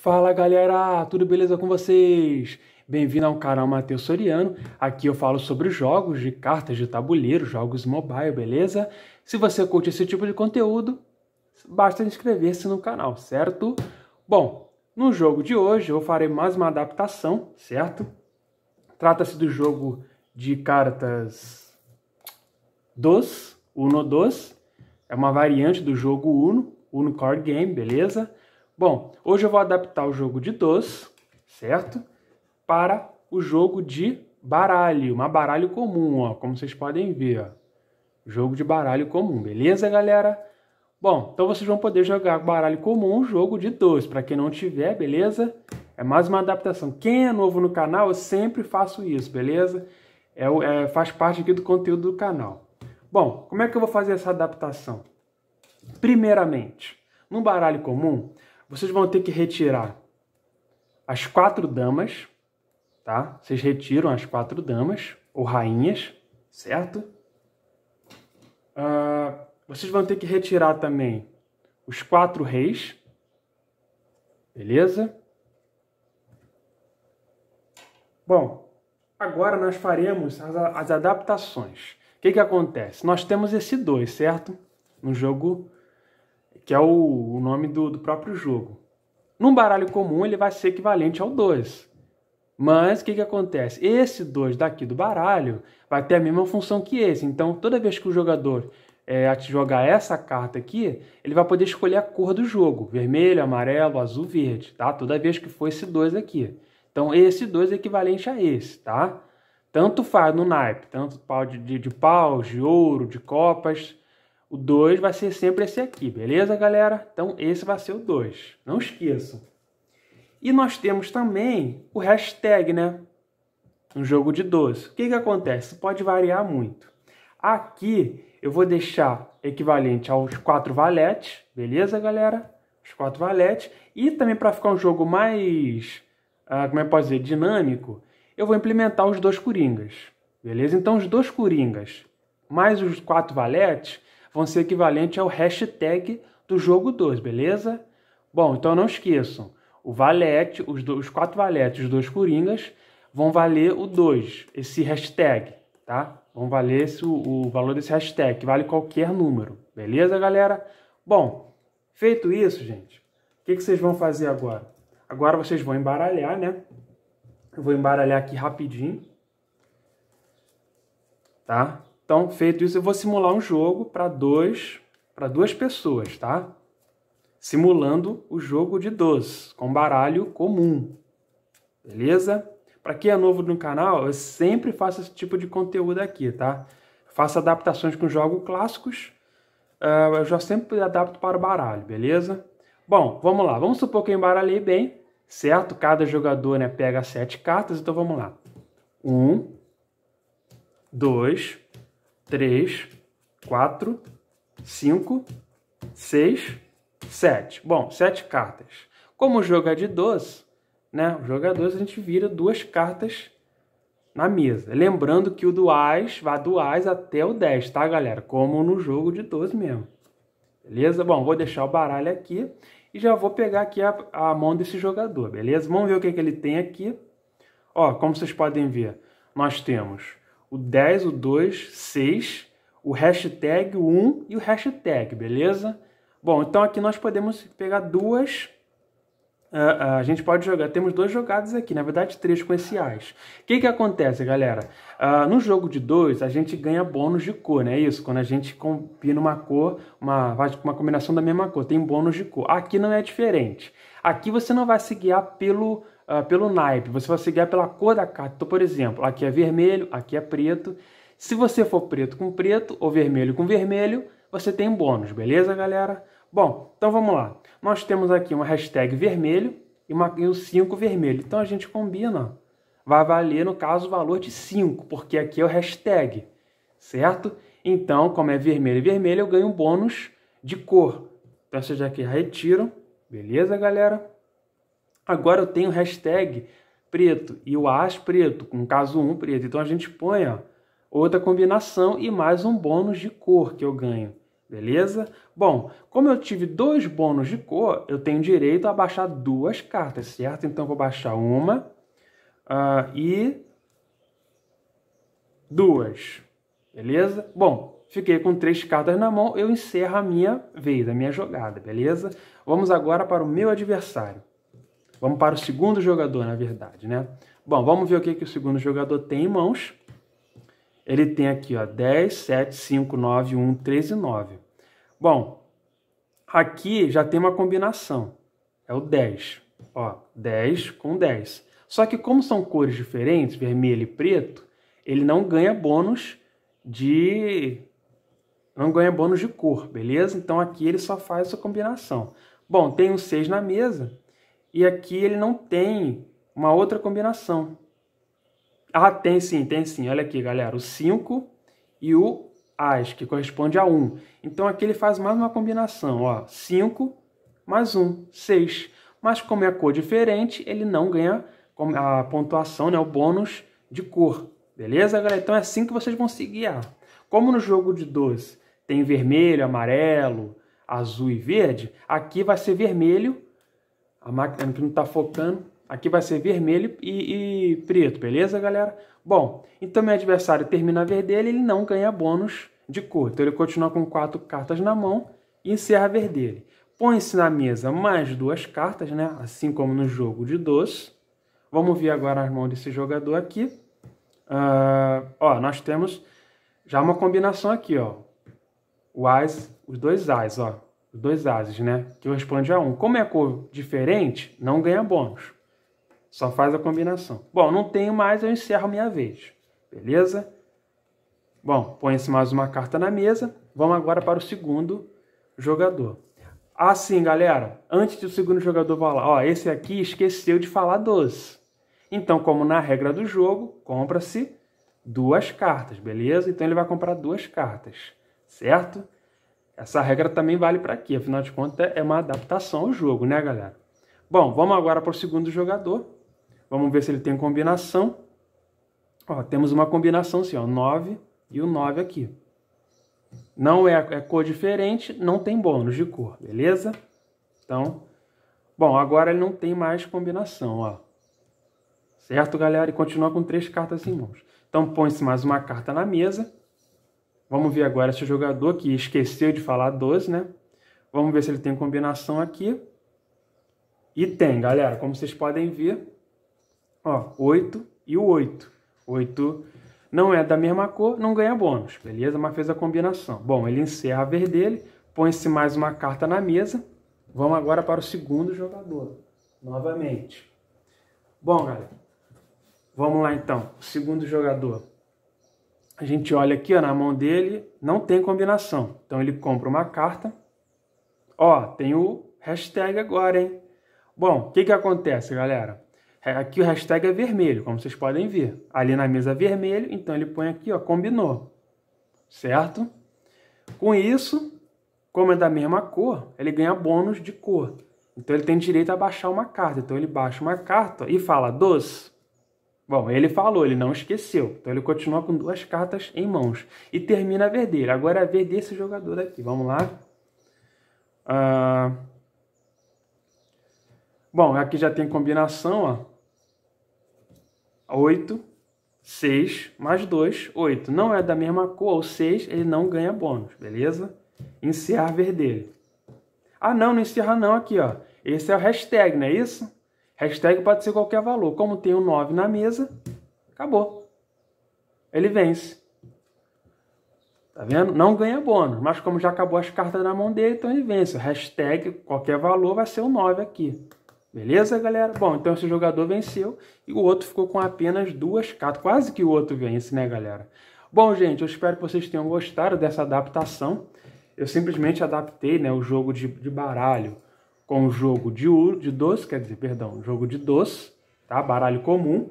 Fala galera, tudo beleza com vocês? Bem-vindo ao canal Matheus Soriano. Aqui eu falo sobre jogos de cartas de tabuleiro, jogos mobile, beleza? Se você curte esse tipo de conteúdo, basta inscrever-se no canal, certo? Bom, no jogo de hoje eu farei mais uma adaptação, certo? Trata-se do jogo de cartas dos, Uno 2, É uma variante do jogo Uno, Uno Card Game, beleza? Bom, hoje eu vou adaptar o jogo de doce, certo? Para o jogo de baralho, uma baralho comum, ó, como vocês podem ver, ó. Jogo de baralho comum, beleza, galera? Bom, então vocês vão poder jogar baralho comum, jogo de dois, para quem não tiver, beleza? É mais uma adaptação. Quem é novo no canal, eu sempre faço isso, beleza? É, é, faz parte aqui do conteúdo do canal. Bom, como é que eu vou fazer essa adaptação? Primeiramente, num baralho comum, vocês vão ter que retirar as quatro damas, tá? Vocês retiram as quatro damas, ou rainhas, certo? Uh, vocês vão ter que retirar também os quatro reis, beleza? Bom, agora nós faremos as, as adaptações. O que, que acontece? Nós temos esse 2, certo? No jogo que é o, o nome do, do próprio jogo. Num baralho comum, ele vai ser equivalente ao 2. Mas o que, que acontece? Esse 2 daqui do baralho vai ter a mesma função que esse. Então, toda vez que o jogador é, jogar essa carta aqui, ele vai poder escolher a cor do jogo: vermelho, amarelo, azul, verde, tá? Toda vez que for esse 2 aqui. Então, esse 2 é equivalente a esse, tá? Tanto faz no naipe, tanto pau de, de, de paus, de ouro, de copas, o 2 vai ser sempre esse aqui, beleza, galera? Então, esse vai ser o 2. Não esqueçam. E nós temos também o hashtag, né? Um jogo de 12. O que, que acontece? Pode variar muito. Aqui eu vou deixar equivalente aos quatro valetes, beleza, galera? Os quatro valetes. E também para ficar um jogo mais, ah, como é que pode dizer, dinâmico, eu vou implementar os dois coringas, beleza? Então os dois coringas mais os quatro valetes vão ser equivalentes ao hashtag do jogo 2, beleza? Bom, então não esqueçam, o valete, os, os quatro valetes, os dois coringas, vão valer o 2, esse hashtag, tá? Vão valer esse, o, o valor desse hashtag, vale qualquer número, beleza, galera? Bom, feito isso, gente, o que, que vocês vão fazer agora? Agora vocês vão embaralhar, né? Eu vou embaralhar aqui rapidinho, tá? Então, feito isso, eu vou simular um jogo para dois, para duas pessoas, tá? Simulando o jogo de 12 com baralho comum. Beleza? Para quem é novo no canal, eu sempre faço esse tipo de conteúdo aqui, tá? faço adaptações com jogos clássicos. Uh, eu já sempre adapto para o baralho, beleza? Bom, vamos lá. Vamos supor que eu embaralhei bem, certo? Cada jogador né, pega sete cartas, então vamos lá. Um, dois, 3, 4, 5, 6, 7. Bom, 7 cartas. Como o jogo é de 12, né? O jogo é 12, a gente vira duas cartas na mesa. Lembrando que o do As vai do As até o 10, tá, galera? Como no jogo de 12 mesmo. Beleza? Bom, vou deixar o baralho aqui e já vou pegar aqui a, a mão desse jogador, beleza? Vamos ver o que, é que ele tem aqui. Ó, como vocês podem ver, nós temos o 10, o 2, 6, o hashtag, o 1 e o hashtag, beleza? Bom, então aqui nós podemos pegar duas. Uh, uh, a gente pode jogar, temos dois jogados aqui, na verdade três com esse as. O que, que acontece, galera? Uh, no jogo de dois, a gente ganha bônus de cor, né? É isso, quando a gente combina uma cor, uma, uma combinação da mesma cor, tem bônus de cor. Aqui não é diferente. Aqui você não vai se guiar pelo, uh, pelo naipe, você vai se guiar pela cor da carta. Então, por exemplo, aqui é vermelho, aqui é preto. Se você for preto com preto ou vermelho com vermelho, você tem bônus, beleza, galera? Bom, então vamos lá. Nós temos aqui uma hashtag vermelho e, uma, e um 5 vermelho. Então a gente combina. Vai valer, no caso, o valor de 5, porque aqui é o hashtag, certo? Então, como é vermelho e vermelho, eu ganho um bônus de cor. Então, seja aqui retiro. Beleza, galera? Agora eu tenho hashtag preto e o as preto, no caso um preto. Então a gente põe ó, outra combinação e mais um bônus de cor que eu ganho. Beleza? Bom, como eu tive dois bônus de cor, eu tenho direito a baixar duas cartas, certo? Então vou baixar uma uh, e duas. Beleza? Bom, fiquei com três cartas na mão, eu encerro a minha vez, a minha jogada, beleza? Vamos agora para o meu adversário. Vamos para o segundo jogador, na verdade, né? Bom, vamos ver o que, que o segundo jogador tem em mãos. Ele tem aqui, ó, 10, 7, 5, 9, 1, 13, 9. Bom, aqui já tem uma combinação. É o 10, ó, 10 com 10. Só que como são cores diferentes, vermelho e preto, ele não ganha bônus de... Não ganha bônus de cor, beleza? Então aqui ele só faz essa combinação. Bom, tem um 6 na mesa, e aqui ele não tem uma outra combinação. Ah, tem sim, tem sim. Olha aqui, galera. O 5 e o as, que corresponde a 1. Um. Então aqui ele faz mais uma combinação. Ó, 5 mais 1, um, 6. Mas como é a cor diferente, ele não ganha a pontuação, né, o bônus de cor. Beleza, galera? Então é assim que vocês vão seguir. guiar. Como no jogo de 12 tem vermelho, amarelo, azul e verde, aqui vai ser vermelho, a máquina que não está focando. Aqui vai ser vermelho e, e, preto, beleza, galera? Bom, então meu adversário termina vermelho, ele não ganha bônus de cor. Então ele continua com quatro cartas na mão e encerra a verde dele. Põe-se na mesa mais duas cartas, né? Assim como no jogo de doce. Vamos ver agora as mãos desse jogador aqui. Uh, ó, nós temos já uma combinação aqui, ó. O As, os dois As, ó dois ases, né? Que responde a Um. Como é cor diferente, não ganha bônus. Só faz a combinação. Bom, não tenho mais, eu encerro minha vez. Beleza? Bom, põe-se mais uma carta na mesa. Vamos agora para o segundo jogador. Assim, galera, antes do segundo jogador falar, ó, esse aqui esqueceu de falar 12. Então, como na regra do jogo, compra-se duas cartas, beleza? Então ele vai comprar duas cartas, certo? Essa regra também vale para aqui, afinal de contas é uma adaptação ao jogo, né, galera? Bom, vamos agora para o segundo jogador. Vamos ver se ele tem combinação. Ó, temos uma combinação assim, ó, 9 e o 9 aqui. Não é, é cor diferente, não tem bônus de cor, beleza? Então, bom, agora ele não tem mais combinação, ó. Certo, galera? E continua com três cartas em mãos. Então põe-se mais uma carta na mesa Vamos ver agora se o jogador que esqueceu de falar 12, né? Vamos ver se ele tem combinação aqui. E tem, galera, como vocês podem ver, ó, 8 e o 8. 8 não é da mesma cor, não ganha bônus, beleza? Mas fez a combinação. Bom, ele encerra a ver dele, põe-se mais uma carta na mesa. Vamos agora para o segundo jogador, novamente. Bom, galera, vamos lá então. O segundo jogador a gente olha aqui ó, na mão dele, não tem combinação. Então ele compra uma carta. Ó, tem o hashtag agora, hein? Bom, o que, que acontece, galera? É, aqui o hashtag é vermelho, como vocês podem ver. Ali na mesa vermelho, então ele põe aqui, ó, combinou. Certo? Com isso, como é da mesma cor, ele ganha bônus de cor. Então ele tem direito a baixar uma carta. Então ele baixa uma carta e fala doce. Bom, ele falou, ele não esqueceu. Então ele continua com duas cartas em mãos. E termina a verde Agora é a verde desse jogador aqui. Vamos lá. Ah. Bom, aqui já tem combinação, ó. 8, 6, mais 2, 8. Não é da mesma cor, ou 6, ele não ganha bônus, beleza? Encerrar verde dele. Ah, não, não encerra não aqui, ó. Esse é o hashtag, não é isso? Hashtag pode ser qualquer valor. Como tem o um 9 na mesa, acabou. Ele vence. Tá vendo? Não ganha bônus, mas como já acabou as cartas na mão dele, então ele vence. hashtag qualquer valor vai ser o um 9 aqui. Beleza, galera? Bom, então esse jogador venceu e o outro ficou com apenas duas cartas. Quase que o outro vence, né, galera? Bom, gente, eu espero que vocês tenham gostado dessa adaptação. Eu simplesmente adaptei né, o jogo de, de baralho com o jogo de, de dois, quer dizer, perdão, jogo de dois, tá? baralho comum.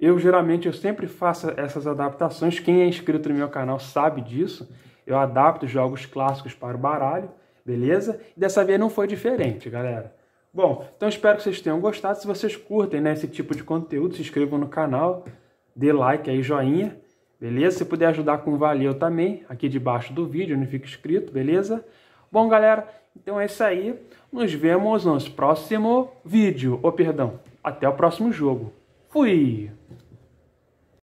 Eu geralmente eu sempre faço essas adaptações. Quem é inscrito no meu canal sabe disso. Eu adapto jogos clássicos para o baralho, beleza? E dessa vez não foi diferente, galera. Bom, então espero que vocês tenham gostado. Se vocês curtem né, esse tipo de conteúdo, se inscrevam no canal, dê like aí, joinha, beleza? Se puder ajudar com valeu também, aqui debaixo do vídeo, onde fica escrito, beleza? Bom, galera, então é isso aí. Nos vemos no próximo vídeo. Ou oh, perdão, até o próximo jogo. Fui!